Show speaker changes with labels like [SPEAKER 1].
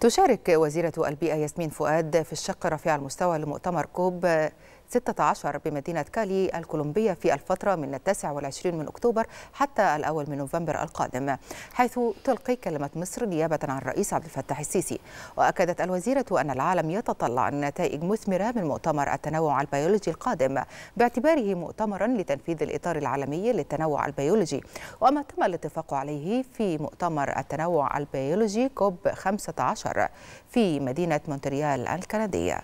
[SPEAKER 1] تشارك وزيرة البيئة ياسمين فؤاد في الشق رفيع المستوى لمؤتمر كوب 16 بمدينة كالي الكولومبية في الفترة من التاسع والعشرين من أكتوبر حتى الأول من نوفمبر القادم حيث تلقي كلمة مصر نيابة عن الرئيس عبد الفتاح السيسي وأكدت الوزيرة أن العالم يتطلع النتائج مثمرة من مؤتمر التنوع البيولوجي القادم باعتباره مؤتمرا لتنفيذ الإطار العالمي للتنوع البيولوجي وما تم الاتفاق عليه في مؤتمر التنوع البيولوجي كوب 15 في مدينة مونتريال الكندية